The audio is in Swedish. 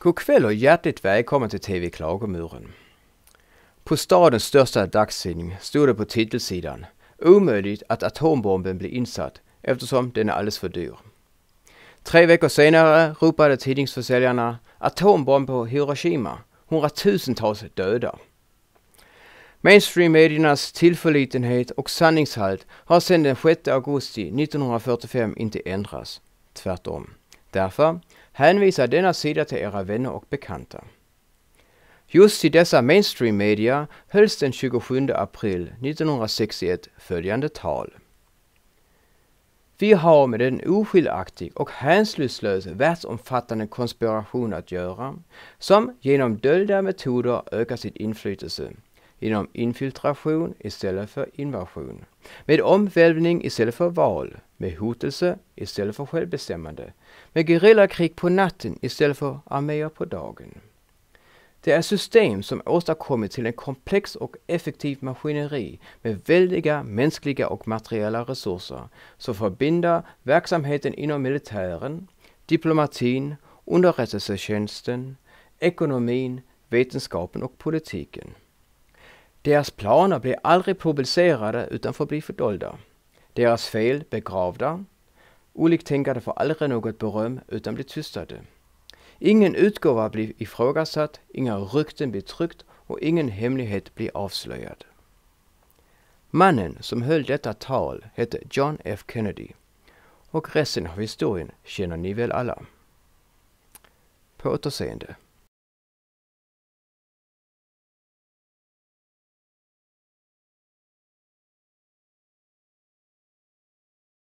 God kväll och hjärtligt välkommen till TV Klagomuren. På stadens största dagstidning stod det på titelsidan Omöjligt att atombomben blir insatt eftersom den är alldeles för dyr. Tre veckor senare ropade tidningsförsäljarna atombomb på Hiroshima, hundratusentals döda. Mainstream-mediernas tillförlitenhet och sanningshalt har sedan den 6 augusti 1945 inte ändrats. Tvärtom. Därför hänvisar denna sida till era vänner och bekanta. Just i dessa mainstream-media hölls den 27 april 1961 följande tal. Vi har med en oskiljaktig och hänsynslös världsomfattande konspiration att göra, som genom dolda metoder ökar sitt inflytelse Genom infiltration istället för invasion. Med omvälvning istället för val. Med hotelse istället för självbestämmande. Med gerillakrig på natten istället för arméer på dagen. Det är system som åstadkommits till en komplex och effektiv maskineri med väldiga mänskliga och materiella resurser som förbinder verksamheten inom militären, diplomatin, underrättelsetjänsten, ekonomin, vetenskapen och politiken. Deras planer blir aldrig publicerade utan får bli fördolda. Deras fel begravda. Oliktänkande får aldrig något beröm utan blir tystade. Ingen utgåva blir ifrågasatt, inga rykten blir tryckt och ingen hemlighet blir avslöjad. Mannen som höll detta tal hette John F Kennedy och resten av historien känner ni väl alla. På återseende.